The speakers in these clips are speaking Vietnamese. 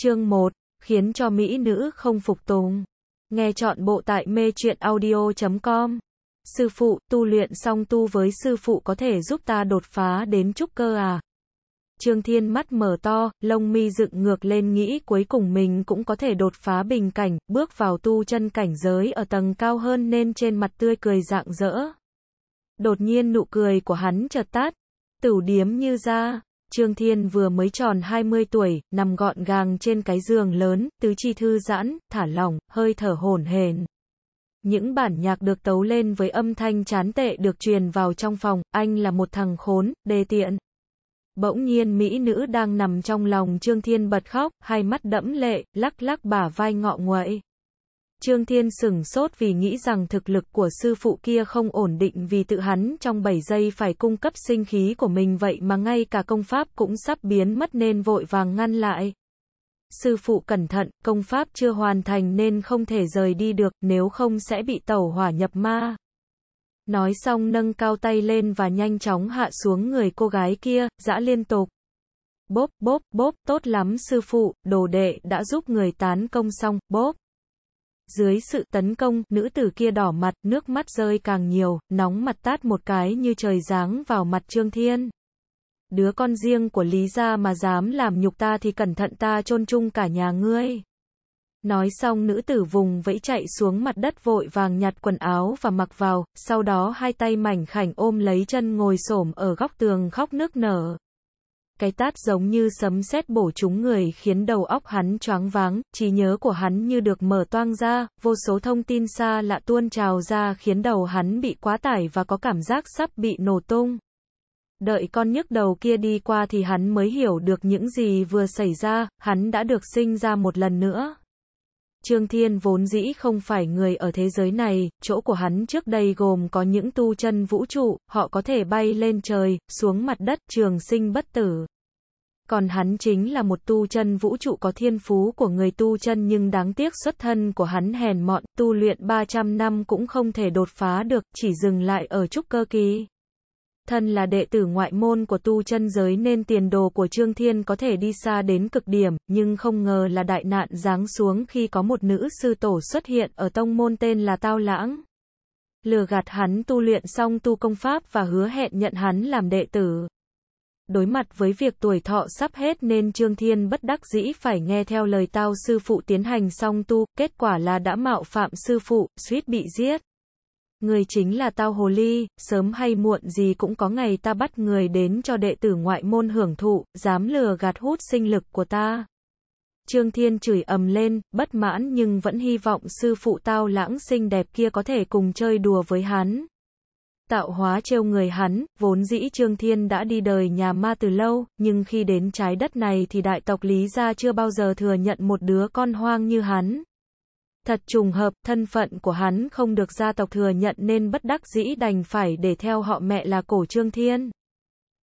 Chương 1. Khiến cho mỹ nữ không phục tùng. Nghe chọn bộ tại mê truyện audio.com. Sư phụ, tu luyện xong tu với sư phụ có thể giúp ta đột phá đến trúc cơ à? Trương Thiên mắt mở to, lông mi dựng ngược lên nghĩ cuối cùng mình cũng có thể đột phá bình cảnh, bước vào tu chân cảnh giới ở tầng cao hơn nên trên mặt tươi cười rạng rỡ. Đột nhiên nụ cười của hắn chợt tắt, tửu điếm như ra, Trương Thiên vừa mới tròn 20 tuổi, nằm gọn gàng trên cái giường lớn, tứ chi thư giãn, thả lỏng, hơi thở hổn hển. Những bản nhạc được tấu lên với âm thanh chán tệ được truyền vào trong phòng, anh là một thằng khốn, đề tiện. Bỗng nhiên mỹ nữ đang nằm trong lòng Trương Thiên bật khóc, hai mắt đẫm lệ, lắc lắc bả vai ngọ nguậy. Trương Thiên sừng sốt vì nghĩ rằng thực lực của sư phụ kia không ổn định vì tự hắn trong 7 giây phải cung cấp sinh khí của mình vậy mà ngay cả công pháp cũng sắp biến mất nên vội vàng ngăn lại. Sư phụ cẩn thận, công pháp chưa hoàn thành nên không thể rời đi được, nếu không sẽ bị tẩu hỏa nhập ma. Nói xong nâng cao tay lên và nhanh chóng hạ xuống người cô gái kia, dã liên tục. Bốp bốp bốp, tốt lắm sư phụ, đồ đệ đã giúp người tán công xong, bốp. Dưới sự tấn công, nữ tử kia đỏ mặt, nước mắt rơi càng nhiều, nóng mặt tát một cái như trời giáng vào mặt Trương Thiên. Đứa con riêng của Lý gia mà dám làm nhục ta thì cẩn thận ta chôn chung cả nhà ngươi. Nói xong nữ tử vùng vẫy chạy xuống mặt đất vội vàng nhặt quần áo và mặc vào, sau đó hai tay mảnh khảnh ôm lấy chân ngồi xổm ở góc tường khóc nước nở cái tát giống như sấm sét bổ trúng người khiến đầu óc hắn choáng váng, trí nhớ của hắn như được mở toang ra, vô số thông tin xa lạ tuôn trào ra khiến đầu hắn bị quá tải và có cảm giác sắp bị nổ tung. Đợi con nhức đầu kia đi qua thì hắn mới hiểu được những gì vừa xảy ra, hắn đã được sinh ra một lần nữa. Trương Thiên vốn dĩ không phải người ở thế giới này, chỗ của hắn trước đây gồm có những tu chân vũ trụ, họ có thể bay lên trời, xuống mặt đất, trường sinh bất tử. Còn hắn chính là một tu chân vũ trụ có thiên phú của người tu chân nhưng đáng tiếc xuất thân của hắn hèn mọn, tu luyện 300 năm cũng không thể đột phá được, chỉ dừng lại ở trúc cơ kỳ. Thân là đệ tử ngoại môn của tu chân giới nên tiền đồ của Trương Thiên có thể đi xa đến cực điểm, nhưng không ngờ là đại nạn giáng xuống khi có một nữ sư tổ xuất hiện ở tông môn tên là Tao Lãng. Lừa gạt hắn tu luyện xong tu công pháp và hứa hẹn nhận hắn làm đệ tử. Đối mặt với việc tuổi thọ sắp hết nên Trương Thiên bất đắc dĩ phải nghe theo lời tao sư phụ tiến hành xong tu, kết quả là đã mạo phạm sư phụ, suýt bị giết. Người chính là tao hồ ly, sớm hay muộn gì cũng có ngày ta bắt người đến cho đệ tử ngoại môn hưởng thụ, dám lừa gạt hút sinh lực của ta. Trương Thiên chửi ầm lên, bất mãn nhưng vẫn hy vọng sư phụ tao lãng xinh đẹp kia có thể cùng chơi đùa với hắn. Tạo hóa trêu người hắn, vốn dĩ Trương Thiên đã đi đời nhà ma từ lâu, nhưng khi đến trái đất này thì đại tộc Lý Gia chưa bao giờ thừa nhận một đứa con hoang như hắn. Thật trùng hợp, thân phận của hắn không được gia tộc thừa nhận nên bất đắc dĩ đành phải để theo họ mẹ là cổ trương thiên.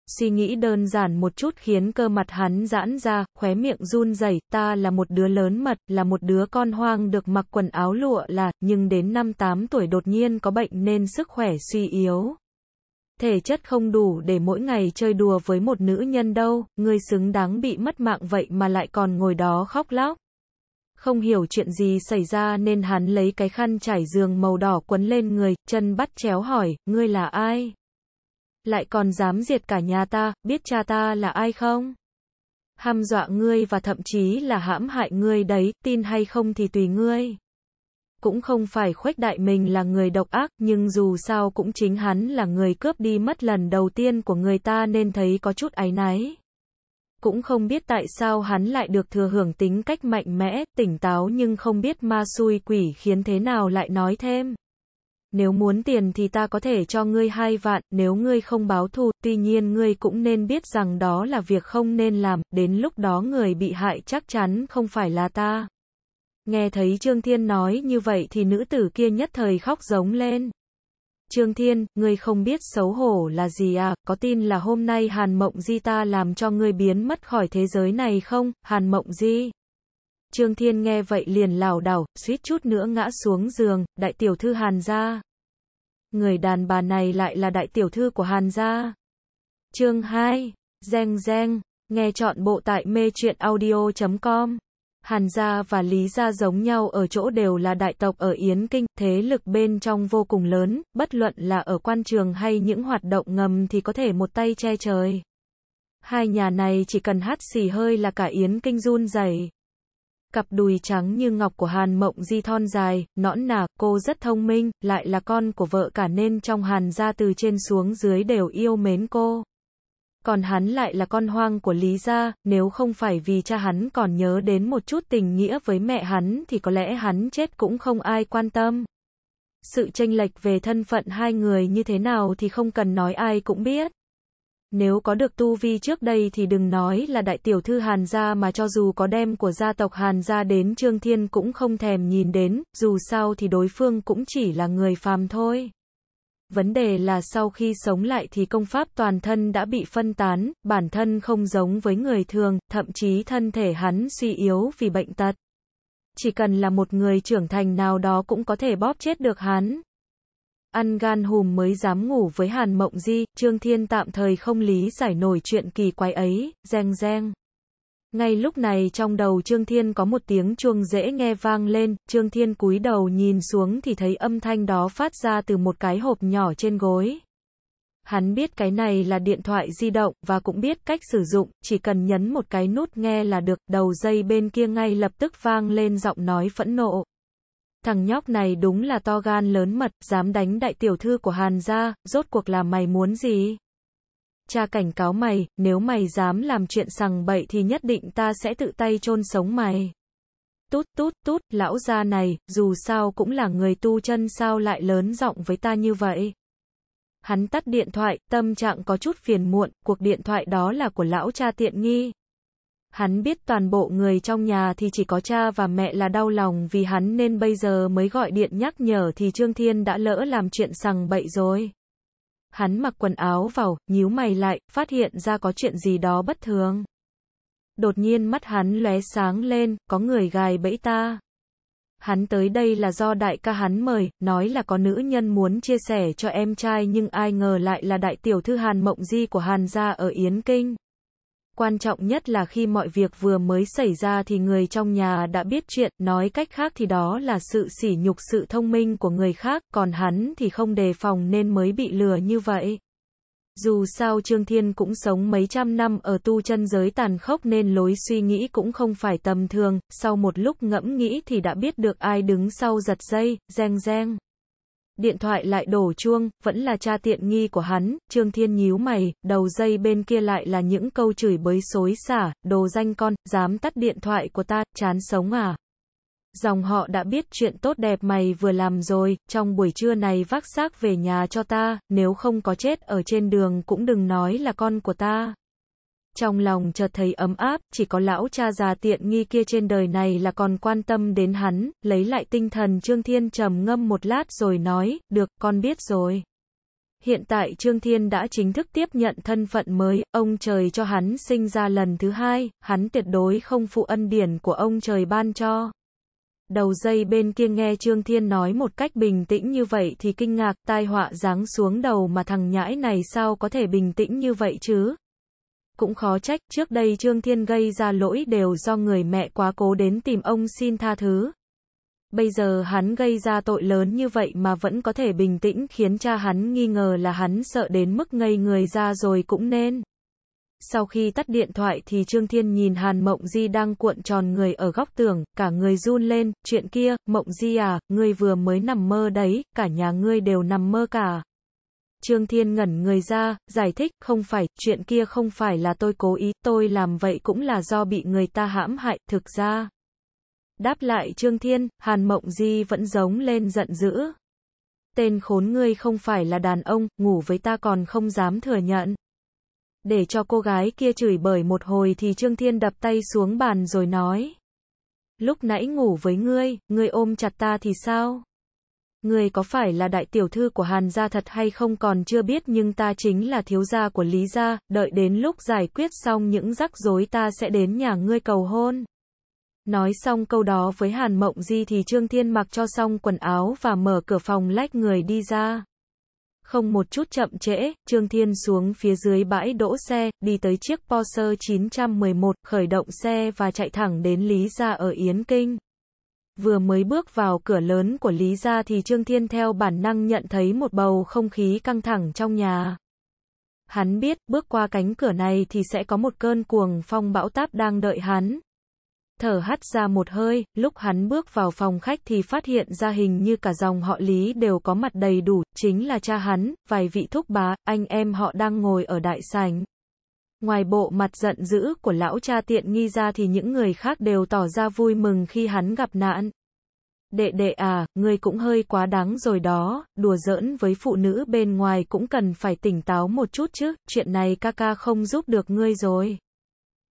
Suy nghĩ đơn giản một chút khiến cơ mặt hắn giãn ra, khóe miệng run rẩy ta là một đứa lớn mật, là một đứa con hoang được mặc quần áo lụa là, nhưng đến năm 8 tuổi đột nhiên có bệnh nên sức khỏe suy yếu. Thể chất không đủ để mỗi ngày chơi đùa với một nữ nhân đâu, người xứng đáng bị mất mạng vậy mà lại còn ngồi đó khóc lóc. Không hiểu chuyện gì xảy ra nên hắn lấy cái khăn trải giường màu đỏ quấn lên người, chân bắt chéo hỏi, ngươi là ai? Lại còn dám diệt cả nhà ta, biết cha ta là ai không? Hăm dọa ngươi và thậm chí là hãm hại ngươi đấy, tin hay không thì tùy ngươi. Cũng không phải khuếch đại mình là người độc ác, nhưng dù sao cũng chính hắn là người cướp đi mất lần đầu tiên của người ta nên thấy có chút áy náy cũng không biết tại sao hắn lại được thừa hưởng tính cách mạnh mẽ, tỉnh táo nhưng không biết ma xui quỷ khiến thế nào lại nói thêm. Nếu muốn tiền thì ta có thể cho ngươi hai vạn, nếu ngươi không báo thù, tuy nhiên ngươi cũng nên biết rằng đó là việc không nên làm, đến lúc đó người bị hại chắc chắn không phải là ta. Nghe thấy Trương Thiên nói như vậy thì nữ tử kia nhất thời khóc giống lên. Trương Thiên, ngươi không biết xấu hổ là gì à, có tin là hôm nay Hàn Mộng Di ta làm cho ngươi biến mất khỏi thế giới này không, Hàn Mộng Di? Trương Thiên nghe vậy liền lảo đảo, suýt chút nữa ngã xuống giường, đại tiểu thư Hàn gia. Người đàn bà này lại là đại tiểu thư của Hàn gia. Chương 2, Reng Reng, nghe chọn bộ tại mê truyện audio.com Hàn gia và Lý gia giống nhau ở chỗ đều là đại tộc ở Yến Kinh, thế lực bên trong vô cùng lớn, bất luận là ở quan trường hay những hoạt động ngầm thì có thể một tay che trời. Hai nhà này chỉ cần hát xì hơi là cả Yến Kinh run rẩy. Cặp đùi trắng như ngọc của Hàn Mộng Di thon dài, nõn nà, cô rất thông minh, lại là con của vợ cả nên trong Hàn gia từ trên xuống dưới đều yêu mến cô còn hắn lại là con hoang của Lý Gia, nếu không phải vì cha hắn còn nhớ đến một chút tình nghĩa với mẹ hắn thì có lẽ hắn chết cũng không ai quan tâm. Sự chênh lệch về thân phận hai người như thế nào thì không cần nói ai cũng biết. Nếu có được tu vi trước đây thì đừng nói là đại tiểu thư Hàn gia mà cho dù có đem của gia tộc Hàn gia đến Trương Thiên cũng không thèm nhìn đến, dù sao thì đối phương cũng chỉ là người phàm thôi. Vấn đề là sau khi sống lại thì công pháp toàn thân đã bị phân tán, bản thân không giống với người thường, thậm chí thân thể hắn suy yếu vì bệnh tật. Chỉ cần là một người trưởng thành nào đó cũng có thể bóp chết được hắn. Ăn gan hùm mới dám ngủ với Hàn Mộng Di, Trương Thiên tạm thời không lý giải nổi chuyện kỳ quái ấy, reng reng. Ngay lúc này trong đầu Trương Thiên có một tiếng chuông dễ nghe vang lên, Trương Thiên cúi đầu nhìn xuống thì thấy âm thanh đó phát ra từ một cái hộp nhỏ trên gối. Hắn biết cái này là điện thoại di động và cũng biết cách sử dụng, chỉ cần nhấn một cái nút nghe là được, đầu dây bên kia ngay lập tức vang lên giọng nói phẫn nộ. Thằng nhóc này đúng là to gan lớn mật, dám đánh đại tiểu thư của Hàn gia, rốt cuộc là mày muốn gì? cha cảnh cáo mày, nếu mày dám làm chuyện sằng bậy thì nhất định ta sẽ tự tay chôn sống mày. Tút tút tút, lão gia này, dù sao cũng là người tu chân sao lại lớn giọng với ta như vậy. Hắn tắt điện thoại, tâm trạng có chút phiền muộn, cuộc điện thoại đó là của lão cha tiện nghi. Hắn biết toàn bộ người trong nhà thì chỉ có cha và mẹ là đau lòng vì hắn nên bây giờ mới gọi điện nhắc nhở thì Trương Thiên đã lỡ làm chuyện sằng bậy rồi. Hắn mặc quần áo vào, nhíu mày lại, phát hiện ra có chuyện gì đó bất thường. Đột nhiên mắt hắn lóe sáng lên, có người gài bẫy ta. Hắn tới đây là do đại ca hắn mời, nói là có nữ nhân muốn chia sẻ cho em trai nhưng ai ngờ lại là đại tiểu thư Hàn Mộng Di của Hàn gia ở Yến Kinh quan trọng nhất là khi mọi việc vừa mới xảy ra thì người trong nhà đã biết chuyện, nói cách khác thì đó là sự sỉ nhục sự thông minh của người khác, còn hắn thì không đề phòng nên mới bị lừa như vậy. Dù sao Trương Thiên cũng sống mấy trăm năm ở tu chân giới tàn khốc nên lối suy nghĩ cũng không phải tầm thường, sau một lúc ngẫm nghĩ thì đã biết được ai đứng sau giật dây, reng reng điện thoại lại đổ chuông, vẫn là cha tiện nghi của hắn, Trương Thiên nhíu mày, đầu dây bên kia lại là những câu chửi bới xối xả, đồ danh con, dám tắt điện thoại của ta, chán sống à. Dòng họ đã biết chuyện tốt đẹp mày vừa làm rồi, trong buổi trưa này vác xác về nhà cho ta, nếu không có chết ở trên đường cũng đừng nói là con của ta trong lòng chợt thấy ấm áp, chỉ có lão cha già tiện nghi kia trên đời này là còn quan tâm đến hắn, lấy lại tinh thần Trương Thiên trầm ngâm một lát rồi nói, được, con biết rồi. Hiện tại Trương Thiên đã chính thức tiếp nhận thân phận mới, ông trời cho hắn sinh ra lần thứ hai, hắn tuyệt đối không phụ ân điển của ông trời ban cho. Đầu dây bên kia nghe Trương Thiên nói một cách bình tĩnh như vậy thì kinh ngạc tai họa giáng xuống đầu mà thằng nhãi này sao có thể bình tĩnh như vậy chứ, cũng khó trách, trước đây Trương Thiên gây ra lỗi đều do người mẹ quá cố đến tìm ông xin tha thứ. Bây giờ hắn gây ra tội lớn như vậy mà vẫn có thể bình tĩnh khiến cha hắn nghi ngờ là hắn sợ đến mức ngây người ra rồi cũng nên. Sau khi tắt điện thoại thì Trương Thiên nhìn Hàn Mộng Di đang cuộn tròn người ở góc tường, cả người run lên, chuyện kia, Mộng Di à, ngươi vừa mới nằm mơ đấy, cả nhà ngươi đều nằm mơ cả. Trương Thiên ngẩn người ra, giải thích, không phải, chuyện kia không phải là tôi cố ý, tôi làm vậy cũng là do bị người ta hãm hại, thực ra. Đáp lại Trương Thiên, Hàn Mộng Di vẫn giống lên giận dữ. Tên khốn ngươi không phải là đàn ông, ngủ với ta còn không dám thừa nhận. Để cho cô gái kia chửi bởi một hồi thì Trương Thiên đập tay xuống bàn rồi nói. Lúc nãy ngủ với ngươi, ngươi ôm chặt ta thì sao? người có phải là đại tiểu thư của Hàn gia thật hay không còn chưa biết nhưng ta chính là thiếu gia của Lý gia, đợi đến lúc giải quyết xong những rắc rối ta sẽ đến nhà ngươi cầu hôn. Nói xong câu đó với Hàn Mộng Di thì Trương Thiên mặc cho xong quần áo và mở cửa phòng lách người đi ra. Không một chút chậm trễ, Trương Thiên xuống phía dưới bãi đỗ xe, đi tới chiếc Porsche 911, khởi động xe và chạy thẳng đến Lý gia ở Yến Kinh. Vừa mới bước vào cửa lớn của Lý gia thì Trương Thiên theo bản năng nhận thấy một bầu không khí căng thẳng trong nhà. Hắn biết, bước qua cánh cửa này thì sẽ có một cơn cuồng phong bão táp đang đợi hắn. Thở hắt ra một hơi, lúc hắn bước vào phòng khách thì phát hiện ra hình như cả dòng họ Lý đều có mặt đầy đủ, chính là cha hắn, vài vị thúc bá, anh em họ đang ngồi ở đại sảnh. Ngoài bộ mặt giận dữ của lão cha tiện nghi ra thì những người khác đều tỏ ra vui mừng khi hắn gặp nạn. Đệ đệ à, người cũng hơi quá đáng rồi đó, đùa giỡn với phụ nữ bên ngoài cũng cần phải tỉnh táo một chút chứ, chuyện này ca ca không giúp được ngươi rồi.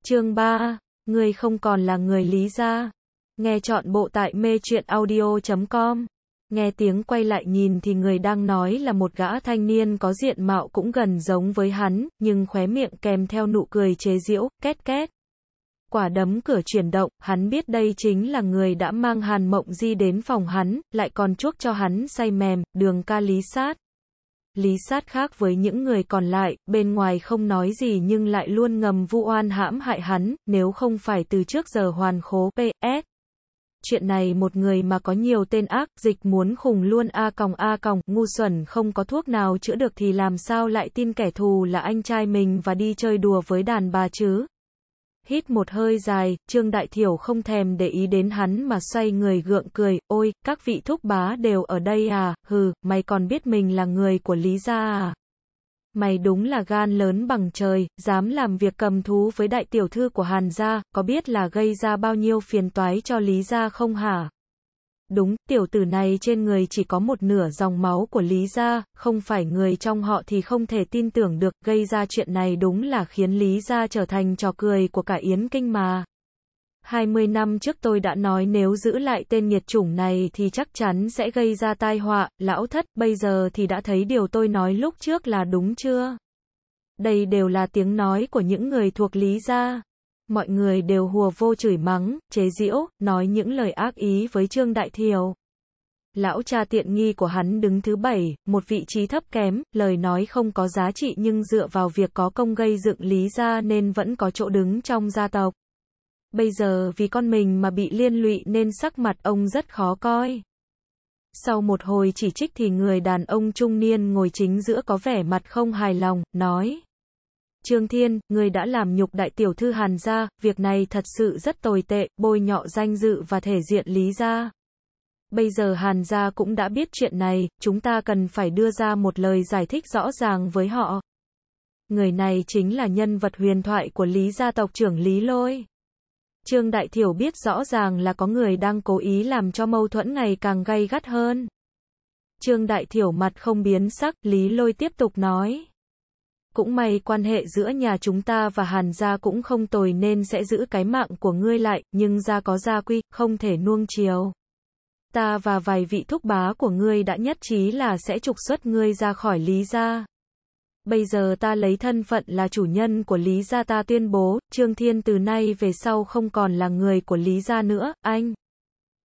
chương 3, người không còn là người lý gia. Nghe chọn bộ tại mê chuyện audio.com Nghe tiếng quay lại nhìn thì người đang nói là một gã thanh niên có diện mạo cũng gần giống với hắn, nhưng khóe miệng kèm theo nụ cười chế giễu, két két. Quả đấm cửa chuyển động, hắn biết đây chính là người đã mang Hàn Mộng Di đến phòng hắn, lại còn chuốc cho hắn say mềm, đường ca lý sát. Lý sát khác với những người còn lại, bên ngoài không nói gì nhưng lại luôn ngầm vu oan hãm hại hắn, nếu không phải từ trước giờ hoàn khố PS chuyện này một người mà có nhiều tên ác, dịch muốn khùng luôn a còng a còng, ngu xuẩn không có thuốc nào chữa được thì làm sao lại tin kẻ thù là anh trai mình và đi chơi đùa với đàn bà chứ. Hít một hơi dài, Trương Đại Thiểu không thèm để ý đến hắn mà xoay người gượng cười, ôi, các vị thúc bá đều ở đây à, hừ, mày còn biết mình là người của Lý Gia à. Mày đúng là gan lớn bằng trời, dám làm việc cầm thú với đại tiểu thư của Hàn gia, có biết là gây ra bao nhiêu phiền toái cho Lý gia không hả? Đúng, tiểu tử này trên người chỉ có một nửa dòng máu của Lý gia, không phải người trong họ thì không thể tin tưởng được, gây ra chuyện này đúng là khiến Lý gia trở thành trò cười của cả Yến Kinh mà. 20 năm trước tôi đã nói nếu giữ lại tên nhiệt chủng này thì chắc chắn sẽ gây ra tai họa, lão thất, bây giờ thì đã thấy điều tôi nói lúc trước là đúng chưa? Đây đều là tiếng nói của những người thuộc Lý gia. Mọi người đều hùa vô chửi mắng, chế giễu, nói những lời ác ý với Trương Đại Thiều. Lão cha tiện nghi của hắn đứng thứ bảy, một vị trí thấp kém, lời nói không có giá trị nhưng dựa vào việc có công gây dựng Lý gia nên vẫn có chỗ đứng trong gia tộc. Bây giờ vì con mình mà bị liên lụy nên sắc mặt ông rất khó coi. Sau một hồi chỉ trích thì người đàn ông trung niên ngồi chính giữa có vẻ mặt không hài lòng, nói. Trương Thiên, người đã làm nhục đại tiểu thư Hàn gia, việc này thật sự rất tồi tệ, bôi nhọ danh dự và thể diện Lý gia. Bây giờ Hàn gia cũng đã biết chuyện này, chúng ta cần phải đưa ra một lời giải thích rõ ràng với họ. Người này chính là nhân vật huyền thoại của Lý gia tộc trưởng Lý Lôi. Trương Đại Thiểu biết rõ ràng là có người đang cố ý làm cho mâu thuẫn ngày càng gay gắt hơn. Trương Đại Thiểu mặt không biến sắc, Lý Lôi tiếp tục nói. Cũng may quan hệ giữa nhà chúng ta và Hàn gia cũng không tồi nên sẽ giữ cái mạng của ngươi lại, nhưng gia có gia quy, không thể nuông chiều. Ta và vài vị thúc bá của ngươi đã nhất trí là sẽ trục xuất ngươi ra khỏi Lý gia. Bây giờ ta lấy thân phận là chủ nhân của Lý Gia ta tuyên bố, Trương Thiên từ nay về sau không còn là người của Lý Gia nữa, anh.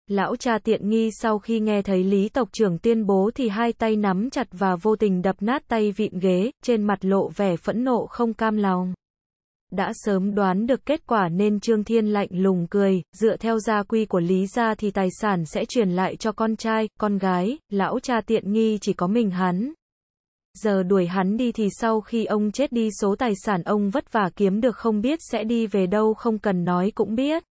Lão cha tiện nghi sau khi nghe thấy Lý tộc trưởng tuyên bố thì hai tay nắm chặt và vô tình đập nát tay vịn ghế, trên mặt lộ vẻ phẫn nộ không cam lòng. Đã sớm đoán được kết quả nên Trương Thiên lạnh lùng cười, dựa theo gia quy của Lý gia thì tài sản sẽ truyền lại cho con trai, con gái, lão cha tiện nghi chỉ có mình hắn, Giờ đuổi hắn đi thì sau khi ông chết đi số tài sản ông vất vả kiếm được không biết sẽ đi về đâu không cần nói cũng biết.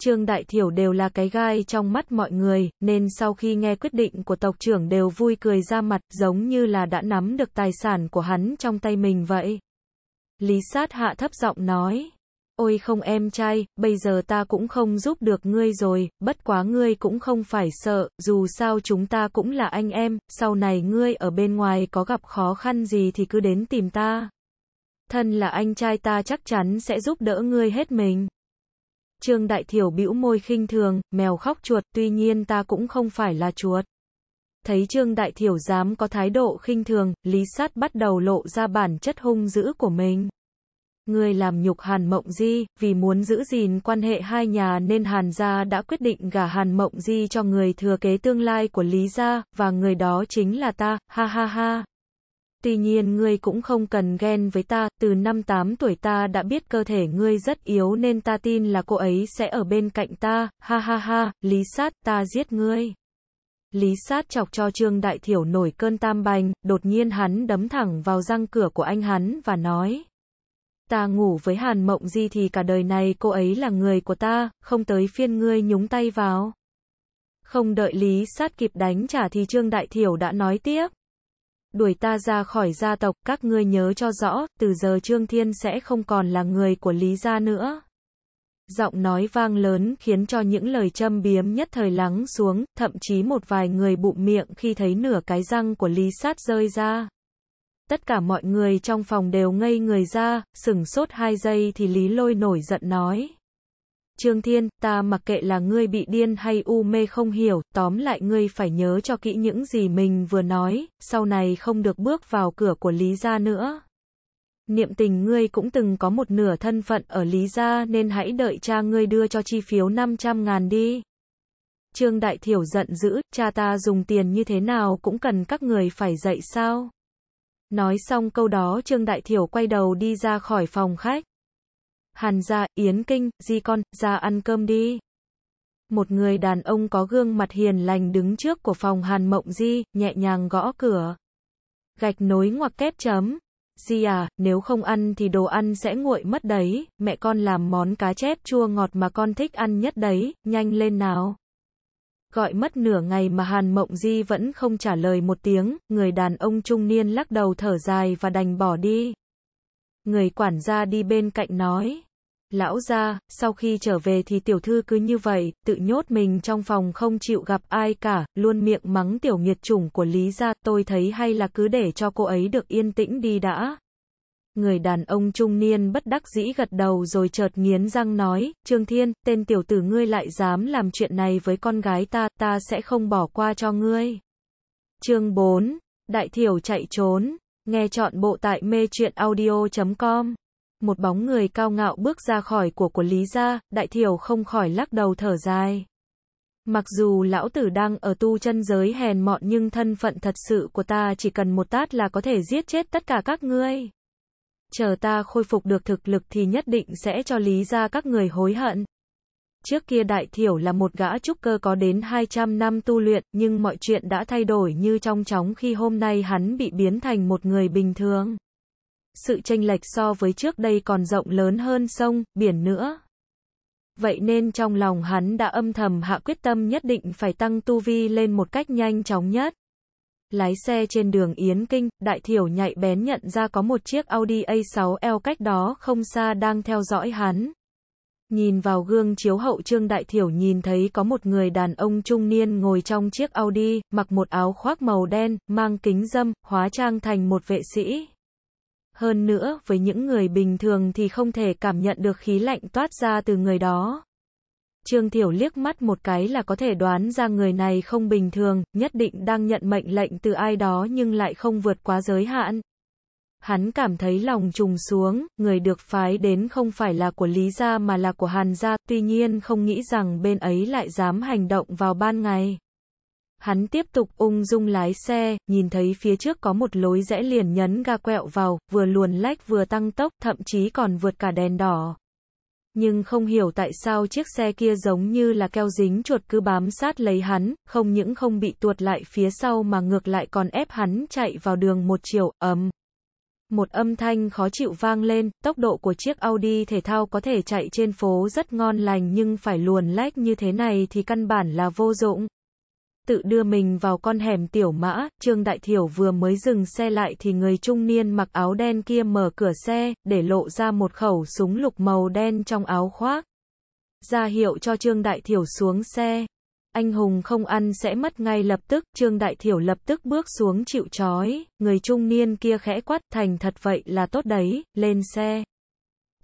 Trương Đại Thiểu đều là cái gai trong mắt mọi người, nên sau khi nghe quyết định của tộc trưởng đều vui cười ra mặt giống như là đã nắm được tài sản của hắn trong tay mình vậy. Lý sát hạ thấp giọng nói. Ôi không em trai, bây giờ ta cũng không giúp được ngươi rồi, bất quá ngươi cũng không phải sợ, dù sao chúng ta cũng là anh em, sau này ngươi ở bên ngoài có gặp khó khăn gì thì cứ đến tìm ta. Thân là anh trai ta chắc chắn sẽ giúp đỡ ngươi hết mình. Trương Đại Thiểu bĩu môi khinh thường, mèo khóc chuột, tuy nhiên ta cũng không phải là chuột. Thấy Trương Đại Thiểu dám có thái độ khinh thường, Lý Sát bắt đầu lộ ra bản chất hung dữ của mình. Người làm nhục Hàn Mộng Di, vì muốn giữ gìn quan hệ hai nhà nên Hàn gia đã quyết định gả Hàn Mộng Di cho người thừa kế tương lai của Lý gia, và người đó chính là ta, ha ha ha. Tuy nhiên ngươi cũng không cần ghen với ta, từ năm 8 tuổi ta đã biết cơ thể ngươi rất yếu nên ta tin là cô ấy sẽ ở bên cạnh ta, ha ha ha, Lý sát, ta giết ngươi. Lý sát chọc cho Trương Đại Thiểu nổi cơn tam bành, đột nhiên hắn đấm thẳng vào răng cửa của anh hắn và nói ta ngủ với Hàn Mộng Di thì cả đời này cô ấy là người của ta, không tới phiên ngươi nhúng tay vào. Không đợi Lý Sát kịp đánh trả thì Trương Đại Thiểu đã nói tiếp. Đuổi ta ra khỏi gia tộc, các ngươi nhớ cho rõ, từ giờ Trương Thiên sẽ không còn là người của Lý gia nữa. Giọng nói vang lớn khiến cho những lời châm biếm nhất thời lắng xuống, thậm chí một vài người bụng miệng khi thấy nửa cái răng của Lý Sát rơi ra tất cả mọi người trong phòng đều ngây người ra, sừng sốt hai giây thì Lý Lôi nổi giận nói. Trương Thiên, ta mặc kệ là ngươi bị điên hay u mê không hiểu, tóm lại ngươi phải nhớ cho kỹ những gì mình vừa nói, sau này không được bước vào cửa của Lý Gia nữa. Niệm tình ngươi cũng từng có một nửa thân phận ở Lý Gia nên hãy đợi cha ngươi đưa cho chi phiếu 500 ngàn đi. Trương Đại Thiểu giận dữ, cha ta dùng tiền như thế nào cũng cần các người phải dạy sao? Nói xong câu đó Trương Đại Thiểu quay đầu đi ra khỏi phòng khách. Hàn ra, Yến Kinh, Di con, ra ăn cơm đi. Một người đàn ông có gương mặt hiền lành đứng trước của phòng Hàn Mộng Di, nhẹ nhàng gõ cửa. Gạch nối ngoặc kép chấm. Di à, nếu không ăn thì đồ ăn sẽ nguội mất đấy, mẹ con làm món cá chép chua ngọt mà con thích ăn nhất đấy, nhanh lên nào. Gọi mất nửa ngày mà Hàn Mộng Di vẫn không trả lời một tiếng, người đàn ông trung niên lắc đầu thở dài và đành bỏ đi. Người quản gia đi bên cạnh nói. Lão gia, sau khi trở về thì tiểu thư cứ như vậy, tự nhốt mình trong phòng không chịu gặp ai cả, luôn miệng mắng tiểu nghiệt chủng của Lý gia. tôi thấy hay là cứ để cho cô ấy được yên tĩnh đi đã người đàn ông trung niên bất đắc dĩ gật đầu rồi chợt nghiến răng nói, Trương Thiên, tên tiểu tử ngươi lại dám làm chuyện này với con gái ta, ta sẽ không bỏ qua cho ngươi. Chương 4, Đại Thiểu chạy trốn, nghe chọn bộ tại mê chuyện audio.com. Một bóng người cao ngạo bước ra khỏi của của Lý gia, Đại Thiểu không khỏi lắc đầu thở dài. Mặc dù lão tử đang ở tu chân giới hèn mọn nhưng thân phận thật sự của ta chỉ cần một tát là có thể giết chết tất cả các ngươi chờ ta khôi phục được thực lực thì nhất định sẽ cho lý ra các người hối hận. Trước kia Đại Thiểu là một gã trúc cơ có đến 200 năm tu luyện, nhưng mọi chuyện đã thay đổi như trong chóng khi hôm nay hắn bị biến thành một người bình thường. Sự chênh lệch so với trước đây còn rộng lớn hơn sông, biển nữa. Vậy nên trong lòng hắn đã âm thầm hạ quyết tâm nhất định phải tăng tu vi lên một cách nhanh chóng nhất. Lái xe trên đường Yến Kinh, Đại Thiểu nhạy bén nhận ra có một chiếc Audi A6L cách đó không xa đang theo dõi hắn. Nhìn vào gương chiếu hậu Trương Đại Thiểu nhìn thấy có một người đàn ông trung niên ngồi trong chiếc Audi, mặc một áo khoác màu đen, mang kính dâm, hóa trang thành một vệ sĩ. Hơn nữa, với những người bình thường thì không thể cảm nhận được khí lạnh toát ra từ người đó. Trương Thiểu liếc mắt một cái là có thể đoán ra người này không bình thường, nhất định đang nhận mệnh lệnh từ ai đó nhưng lại không vượt quá giới hạn. Hắn cảm thấy lòng trùng xuống, người được phái đến không phải là của Lý Gia mà là của Hàn Gia, tuy nhiên không nghĩ rằng bên ấy lại dám hành động vào ban ngày. Hắn tiếp tục ung dung lái xe, nhìn thấy phía trước có một lối rẽ liền nhấn ga quẹo vào, vừa luồn lách vừa tăng tốc, thậm chí còn vượt cả đèn đỏ nhưng không hiểu tại sao chiếc xe kia giống như là keo dính chuột cứ bám sát lấy hắn, không những không bị tuột lại phía sau mà ngược lại còn ép hắn chạy vào đường một chiều, ầm. Một âm thanh khó chịu vang lên, tốc độ của chiếc Audi thể thao có thể chạy trên phố rất ngon lành nhưng phải luồn lách như thế này thì căn bản là vô dụng tự đưa mình vào con hẻm tiểu mã, Trương Đại Thiểu vừa mới dừng xe lại thì người trung niên mặc áo đen kia mở cửa xe, để lộ ra một khẩu súng lục màu đen trong áo khoác. Ra hiệu cho Trương Đại Thiểu xuống xe. Anh hùng không ăn sẽ mất ngay lập tức, Trương Đại Thiểu lập tức bước xuống chịu chói, người trung niên kia khẽ quát thành thật vậy là tốt đấy, lên xe.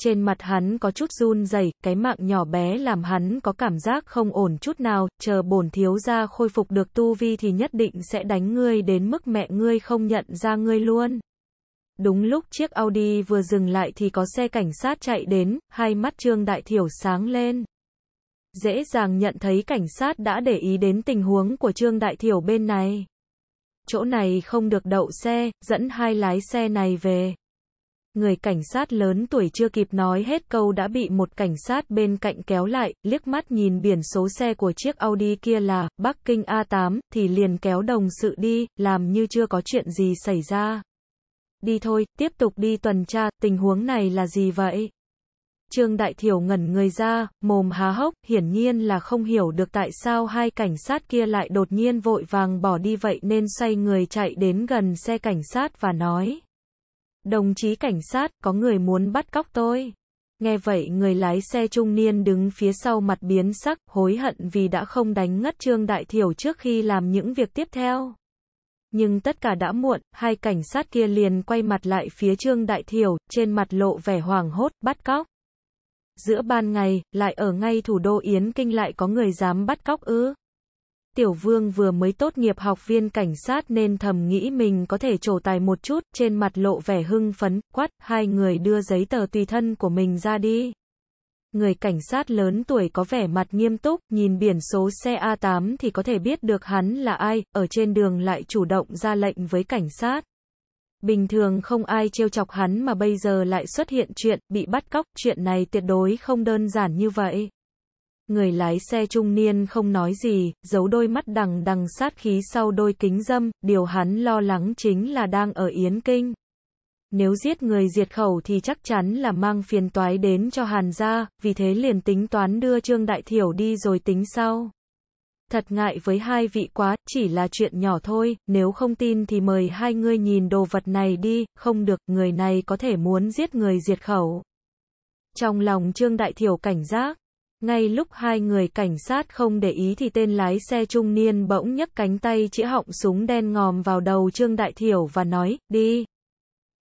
Trên mặt hắn có chút run rẩy, cái mạng nhỏ bé làm hắn có cảm giác không ổn chút nào, chờ bổn thiếu gia khôi phục được tu vi thì nhất định sẽ đánh ngươi đến mức mẹ ngươi không nhận ra ngươi luôn. Đúng lúc chiếc Audi vừa dừng lại thì có xe cảnh sát chạy đến, hai mắt Trương Đại Thiểu sáng lên. Dễ dàng nhận thấy cảnh sát đã để ý đến tình huống của Trương Đại Thiểu bên này. Chỗ này không được đậu xe, dẫn hai lái xe này về người cảnh sát lớn tuổi chưa kịp nói hết câu đã bị một cảnh sát bên cạnh kéo lại, liếc mắt nhìn biển số xe của chiếc Audi kia là Bắc Kinh A8, thì liền kéo đồng sự đi, làm như chưa có chuyện gì xảy ra. Đi thôi, tiếp tục đi tuần tra, tình huống này là gì vậy? Trương Đại Thiểu ngẩn người ra, mồm há hốc, hiển nhiên là không hiểu được tại sao hai cảnh sát kia lại đột nhiên vội vàng bỏ đi vậy nên xoay người chạy đến gần xe cảnh sát và nói. Đồng chí cảnh sát, có người muốn bắt cóc tôi. Nghe vậy người lái xe trung niên đứng phía sau mặt biến sắc, hối hận vì đã không đánh ngất Trương Đại Thiểu trước khi làm những việc tiếp theo. Nhưng tất cả đã muộn, hai cảnh sát kia liền quay mặt lại phía Trương Đại Thiểu, trên mặt lộ vẻ hoảng hốt, bắt cóc. Giữa ban ngày, lại ở ngay thủ đô Yến Kinh lại có người dám bắt cóc ư? Tiểu Vương vừa mới tốt nghiệp học viên cảnh sát nên thầm nghĩ mình có thể trổ tài một chút, trên mặt lộ vẻ hưng phấn, quát, hai người đưa giấy tờ tùy thân của mình ra đi. Người cảnh sát lớn tuổi có vẻ mặt nghiêm túc, nhìn biển số xe A8 thì có thể biết được hắn là ai, ở trên đường lại chủ động ra lệnh với cảnh sát. Bình thường không ai trêu chọc hắn mà bây giờ lại xuất hiện chuyện, bị bắt cóc, chuyện này tuyệt đối không đơn giản như vậy. Người lái xe trung niên không nói gì, giấu đôi mắt đằng đằng sát khí sau đôi kính dâm, điều hắn lo lắng chính là đang ở Yến Kinh. Nếu giết người diệt khẩu thì chắc chắn là mang phiền toái đến cho Hàn gia, vì thế liền tính toán đưa Trương Đại Thiểu đi rồi tính sau. Thật ngại với hai vị quá, chỉ là chuyện nhỏ thôi, nếu không tin thì mời hai người nhìn đồ vật này đi, không được, người này có thể muốn giết người diệt khẩu. Trong lòng Trương Đại Thiểu cảnh giác, ngay lúc hai người cảnh sát không để ý thì tên lái xe trung niên bỗng nhấc cánh tay chĩa họng súng đen ngòm vào đầu Trương Đại Thiểu và nói, đi.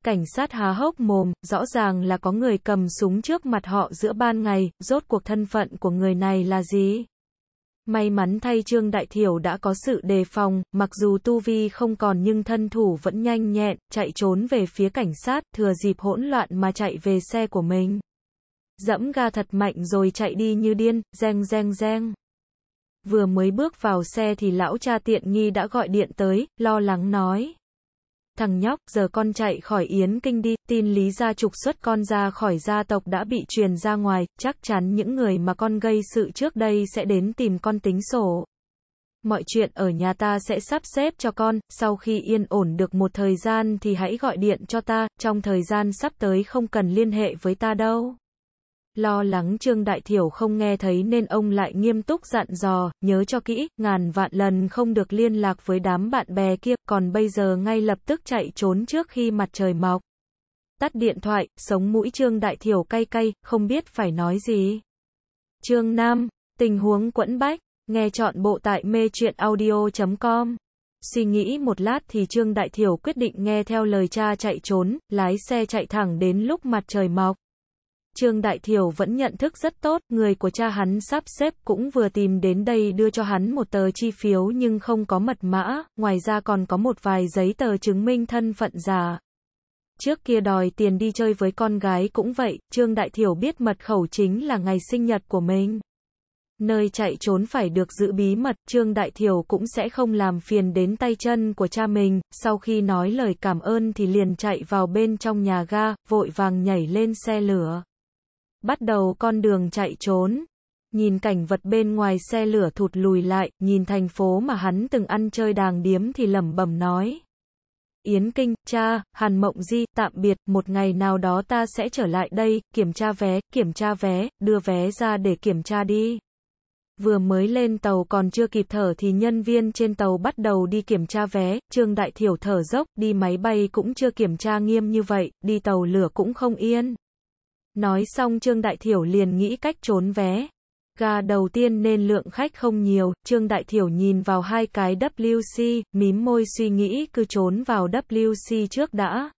Cảnh sát há hốc mồm, rõ ràng là có người cầm súng trước mặt họ giữa ban ngày, rốt cuộc thân phận của người này là gì? May mắn thay Trương Đại Thiểu đã có sự đề phòng, mặc dù tu vi không còn nhưng thân thủ vẫn nhanh nhẹn, chạy trốn về phía cảnh sát, thừa dịp hỗn loạn mà chạy về xe của mình. Dẫm ga thật mạnh rồi chạy đi như điên, reng reng reng. Vừa mới bước vào xe thì lão cha tiện nghi đã gọi điện tới, lo lắng nói. Thằng nhóc, giờ con chạy khỏi Yến Kinh đi, tin Lý Gia Trục xuất con ra khỏi gia tộc đã bị truyền ra ngoài, chắc chắn những người mà con gây sự trước đây sẽ đến tìm con tính sổ. Mọi chuyện ở nhà ta sẽ sắp xếp cho con, sau khi yên ổn được một thời gian thì hãy gọi điện cho ta, trong thời gian sắp tới không cần liên hệ với ta đâu lo lắng Trương Đại Thiểu không nghe thấy nên ông lại nghiêm túc dặn dò, nhớ cho kỹ, ngàn vạn lần không được liên lạc với đám bạn bè kia, còn bây giờ ngay lập tức chạy trốn trước khi mặt trời mọc. Tắt điện thoại, sống mũi Trương Đại Thiểu cay cay, không biết phải nói gì. Trương Nam, tình huống quẫn bách, nghe chọn bộ tại mê chuyện audio.com. Suy nghĩ một lát thì Trương Đại Thiểu quyết định nghe theo lời cha chạy trốn, lái xe chạy thẳng đến lúc mặt trời mọc. Trương Đại Thiểu vẫn nhận thức rất tốt, người của cha hắn sắp xếp cũng vừa tìm đến đây đưa cho hắn một tờ chi phiếu nhưng không có mật mã, ngoài ra còn có một vài giấy tờ chứng minh thân phận già Trước kia đòi tiền đi chơi với con gái cũng vậy, Trương Đại Thiểu biết mật khẩu chính là ngày sinh nhật của mình. Nơi chạy trốn phải được giữ bí mật, Trương Đại Thiểu cũng sẽ không làm phiền đến tay chân của cha mình, sau khi nói lời cảm ơn thì liền chạy vào bên trong nhà ga, vội vàng nhảy lên xe lửa bắt đầu con đường chạy trốn. Nhìn cảnh vật bên ngoài xe lửa thụt lùi lại, nhìn thành phố mà hắn từng ăn chơi đàng điếm thì lẩm bẩm nói. Yến Kinh, cha, Hàn Mộng Di, tạm biệt, một ngày nào đó ta sẽ trở lại đây, kiểm tra vé, kiểm tra vé, đưa vé ra để kiểm tra đi. Vừa mới lên tàu còn chưa kịp thở thì nhân viên trên tàu bắt đầu đi kiểm tra vé, Trương Đại Thiểu thở dốc, đi máy bay cũng chưa kiểm tra nghiêm như vậy, đi tàu lửa cũng không yên. Nói xong Trương Đại Thiểu liền nghĩ cách trốn vé. Ga đầu tiên nên lượng khách không nhiều, Trương Đại Thiểu nhìn vào hai cái WC, mím môi suy nghĩ cứ trốn vào WC trước đã.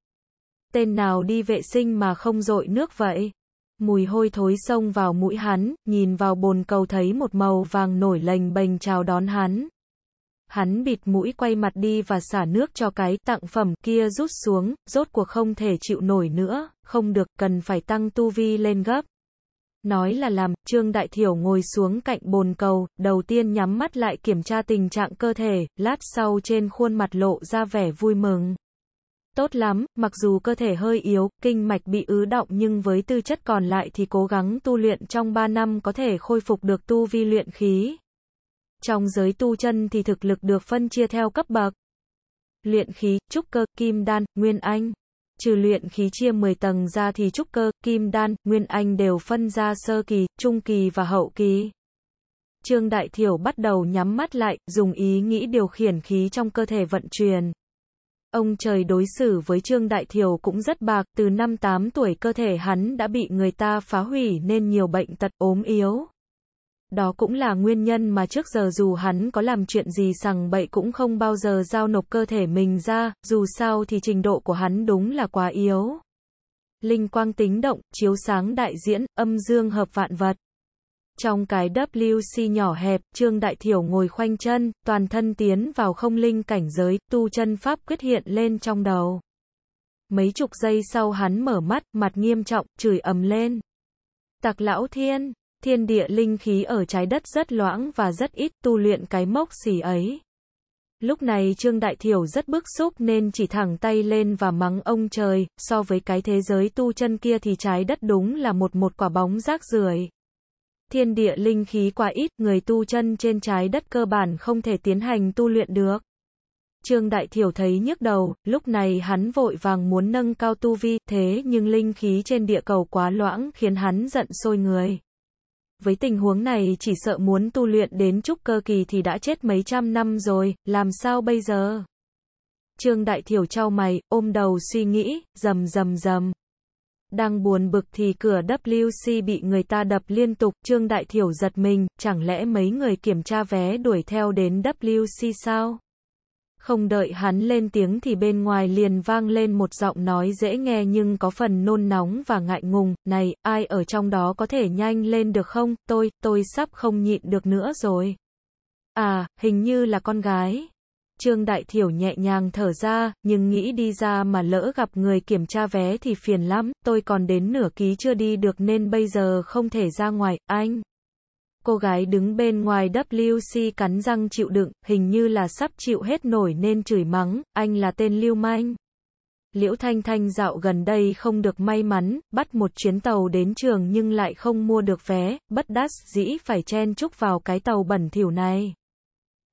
Tên nào đi vệ sinh mà không dội nước vậy? Mùi hôi thối xông vào mũi hắn, nhìn vào bồn cầu thấy một màu vàng nổi lềnh bềnh chào đón hắn hắn bịt mũi quay mặt đi và xả nước cho cái tặng phẩm kia rút xuống, rốt cuộc không thể chịu nổi nữa, không được, cần phải tăng tu vi lên gấp. Nói là làm, Trương Đại Thiểu ngồi xuống cạnh bồn cầu, đầu tiên nhắm mắt lại kiểm tra tình trạng cơ thể, lát sau trên khuôn mặt lộ ra vẻ vui mừng. Tốt lắm, mặc dù cơ thể hơi yếu, kinh mạch bị ứ động nhưng với tư chất còn lại thì cố gắng tu luyện trong 3 năm có thể khôi phục được tu vi luyện khí. Trong giới tu chân thì thực lực được phân chia theo cấp bậc. Luyện khí, trúc cơ, kim đan, nguyên anh. Trừ luyện khí chia 10 tầng ra thì trúc cơ, kim đan, nguyên anh đều phân ra sơ kỳ, trung kỳ và hậu kỳ. Trương Đại Thiểu bắt đầu nhắm mắt lại, dùng ý nghĩ điều khiển khí trong cơ thể vận chuyển. Ông trời đối xử với Trương Đại Thiểu cũng rất bạc, từ năm 8 tuổi cơ thể hắn đã bị người ta phá hủy nên nhiều bệnh tật ốm yếu. Đó cũng là nguyên nhân mà trước giờ dù hắn có làm chuyện gì sằng bậy cũng không bao giờ giao nộp cơ thể mình ra, dù sao thì trình độ của hắn đúng là quá yếu. Linh quang tính động, chiếu sáng đại diễn, âm dương hợp vạn vật. Trong cái WC nhỏ hẹp, Trương Đại Thiểu ngồi khoanh chân, toàn thân tiến vào không linh cảnh giới, tu chân pháp quyết hiện lên trong đầu. Mấy chục giây sau hắn mở mắt, mặt nghiêm trọng, chửi ầm lên. Tạc lão thiên, thiên địa linh khí ở trái đất rất loãng và rất ít tu luyện cái mốc xỉ ấy. Lúc này Trương Đại Thiểu rất bức xúc nên chỉ thẳng tay lên và mắng ông trời, so với cái thế giới tu chân kia thì trái đất đúng là một một quả bóng rác rưởi. Thiên địa linh khí quá ít, người tu chân trên trái đất cơ bản không thể tiến hành tu luyện được. Trương Đại Thiểu thấy nhức đầu, lúc này hắn vội vàng muốn nâng cao tu vi, thế nhưng linh khí trên địa cầu quá loãng khiến hắn giận sôi người. Với tình huống này chỉ sợ muốn tu luyện đến trúc cơ kỳ thì đã chết mấy trăm năm rồi, làm sao bây giờ? Trương Đại Thiểu trao mày, ôm đầu suy nghĩ, rầm rầm rầm. Đang buồn bực thì cửa WC bị người ta đập liên tục, Trương Đại Thiểu giật mình, chẳng lẽ mấy người kiểm tra vé đuổi theo đến WC sao? Không đợi hắn lên tiếng thì bên ngoài liền vang lên một giọng nói dễ nghe nhưng có phần nôn nóng và ngại ngùng, này, ai ở trong đó có thể nhanh lên được không, tôi, tôi sắp không nhịn được nữa rồi. À, hình như là con gái. Trương Đại Thiểu nhẹ nhàng thở ra, nhưng nghĩ đi ra mà lỡ gặp người kiểm tra vé thì phiền lắm, tôi còn đến nửa ký chưa đi được nên bây giờ không thể ra ngoài, anh cô gái đứng bên ngoài WC cắn răng chịu đựng, hình như là sắp chịu hết nổi nên chửi mắng, anh là tên lưu manh. Liễu Thanh Thanh dạo gần đây không được may mắn, bắt một chuyến tàu đến trường nhưng lại không mua được vé, bất đắc dĩ phải chen chúc vào cái tàu bẩn thỉu này.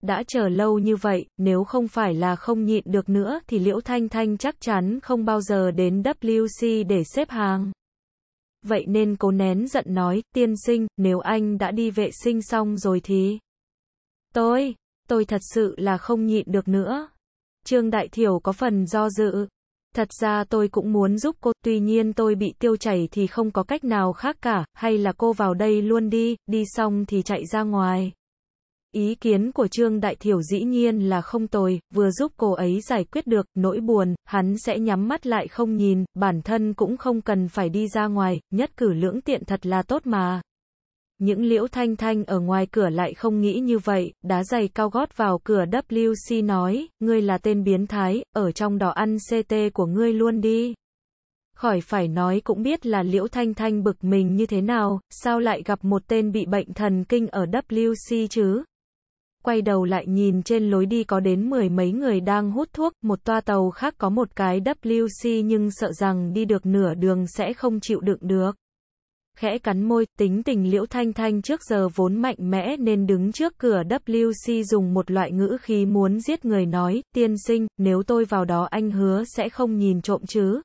Đã chờ lâu như vậy, nếu không phải là không nhịn được nữa thì Liễu Thanh Thanh chắc chắn không bao giờ đến WC để xếp hàng vậy nên cố nén giận nói, tiên sinh, nếu anh đã đi vệ sinh xong rồi thì... Tôi, tôi thật sự là không nhịn được nữa. Trương Đại Thiểu có phần do dự. Thật ra tôi cũng muốn giúp cô, tuy nhiên tôi bị tiêu chảy thì không có cách nào khác cả, hay là cô vào đây luôn đi, đi xong thì chạy ra ngoài. Ý kiến của Trương Đại Thiểu dĩ nhiên là không tồi, vừa giúp cô ấy giải quyết được nỗi buồn, hắn sẽ nhắm mắt lại không nhìn, bản thân cũng không cần phải đi ra ngoài, nhất cử lưỡng tiện thật là tốt mà. Những liễu thanh thanh ở ngoài cửa lại không nghĩ như vậy, đá giày cao gót vào cửa WC nói, ngươi là tên biến thái, ở trong đó ăn CT của ngươi luôn đi. Khỏi phải nói cũng biết là liễu thanh thanh bực mình như thế nào, sao lại gặp một tên bị bệnh thần kinh ở WC chứ, quay đầu lại nhìn trên lối đi có đến mười mấy người đang hút thuốc, một toa tàu khác có một cái WC nhưng sợ rằng đi được nửa đường sẽ không chịu đựng được. Khẽ cắn môi, tính tình Liễu Thanh Thanh trước giờ vốn mạnh mẽ nên đứng trước cửa WC dùng một loại ngữ khí muốn giết người nói, tiên sinh, nếu tôi vào đó anh hứa sẽ không nhìn trộm chứ.